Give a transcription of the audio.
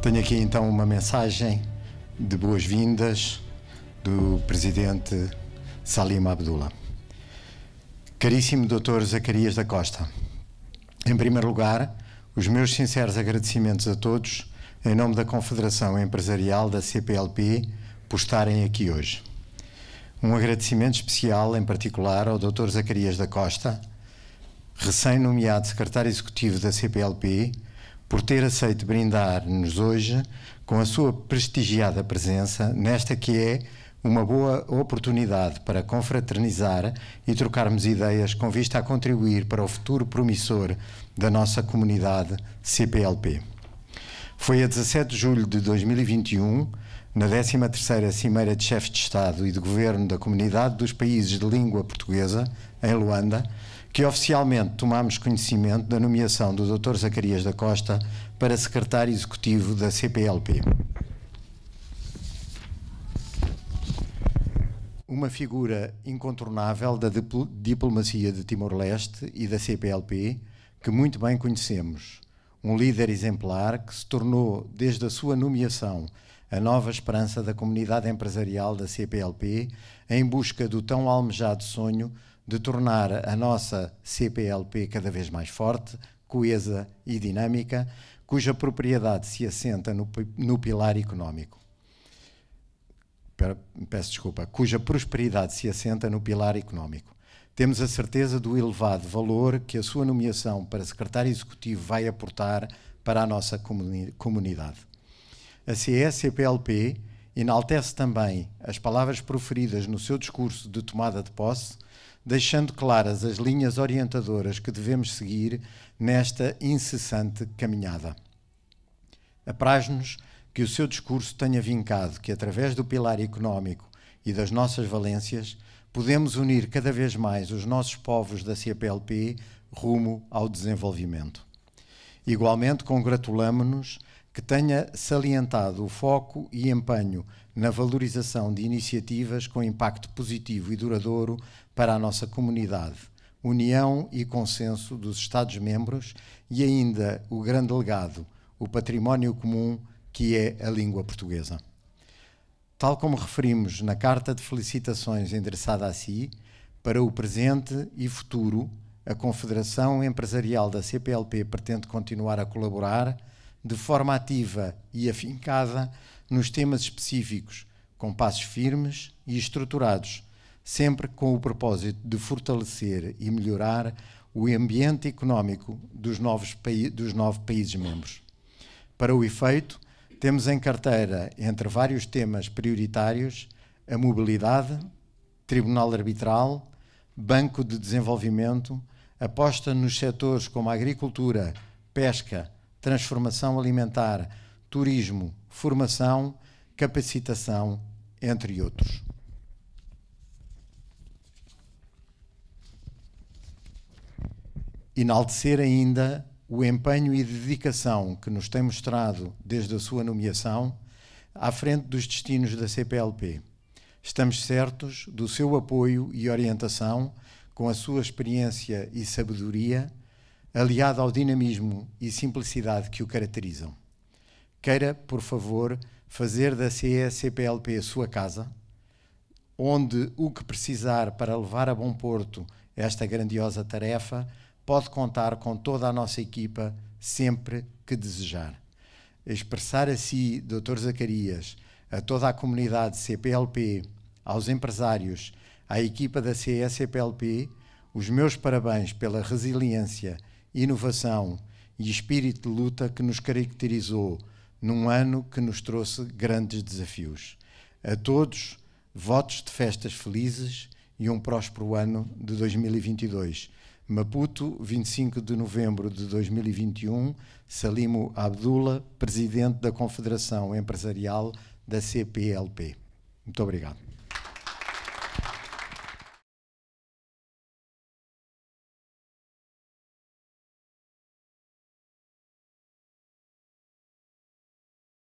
Tenho aqui então uma mensagem de boas-vindas do presidente Salim Abdullah. Caríssimo Dr. Zacarias da Costa, em primeiro lugar, os meus sinceros agradecimentos a todos, em nome da Confederação Empresarial da CPLP, por estarem aqui hoje. Um agradecimento especial, em particular, ao Dr. Zacarias da Costa, recém-nomeado secretário executivo da CPLP, por ter aceito brindar-nos hoje com a sua prestigiada presença nesta que é uma boa oportunidade para confraternizar e trocarmos ideias com vista a contribuir para o futuro promissor da nossa comunidade CPLP. Foi a 17 de julho de 2021 na 13ª Cimeira de Chefes de Estado e de Governo da Comunidade dos Países de Língua Portuguesa, em Luanda, que oficialmente tomámos conhecimento da nomeação do Dr. Zacarias da Costa para secretário executivo da CPLP. Uma figura incontornável da diplomacia de Timor-Leste e da CPLP, que muito bem conhecemos. Um líder exemplar que se tornou, desde a sua nomeação a nova esperança da comunidade empresarial da CPLP em busca do tão almejado sonho de tornar a nossa CPLP cada vez mais forte, coesa e dinâmica, cuja propriedade se assenta no, no pilar económico. Peço desculpa, cuja prosperidade se assenta no pilar económico. Temos a certeza do elevado valor que a sua nomeação para secretário executivo vai aportar para a nossa comunidade. A ce enaltece também as palavras proferidas no seu discurso de tomada de posse, deixando claras as linhas orientadoras que devemos seguir nesta incessante caminhada. Apraz-nos que o seu discurso tenha vincado que, através do pilar económico e das nossas valências, podemos unir cada vez mais os nossos povos da CPLP rumo ao desenvolvimento. Igualmente, congratulamo-nos que tenha salientado o foco e empenho na valorização de iniciativas com impacto positivo e duradouro para a nossa comunidade, união e consenso dos Estados-membros e ainda o grande legado, o património comum que é a língua portuguesa. Tal como referimos na carta de felicitações endereçada a si, para o presente e futuro, a Confederação Empresarial da CPLP pretende continuar a colaborar de forma ativa e afincada nos temas específicos, com passos firmes e estruturados, sempre com o propósito de fortalecer e melhorar o ambiente económico dos, novos dos nove países membros. Para o efeito, temos em carteira, entre vários temas prioritários, a mobilidade, tribunal arbitral, banco de desenvolvimento, aposta nos setores como a agricultura, pesca, transformação alimentar, turismo, formação, capacitação, entre outros. Enaltecer ainda o empenho e dedicação que nos tem mostrado desde a sua nomeação à frente dos destinos da CPLP. Estamos certos do seu apoio e orientação, com a sua experiência e sabedoria, aliado ao dinamismo e simplicidade que o caracterizam. Queira, por favor, fazer da CECPLP a sua casa, onde o que precisar para levar a bom porto esta grandiosa tarefa pode contar com toda a nossa equipa sempre que desejar. Expressar a si, Dr. Zacarias, a toda a comunidade CPLP, aos empresários, à equipa da CECPLP, os meus parabéns pela resiliência inovação e espírito de luta que nos caracterizou num ano que nos trouxe grandes desafios. A todos, votos de festas felizes e um próspero ano de 2022. Maputo, 25 de novembro de 2021, Salimo Abdullah, presidente da Confederação Empresarial da CPLP. Muito obrigado.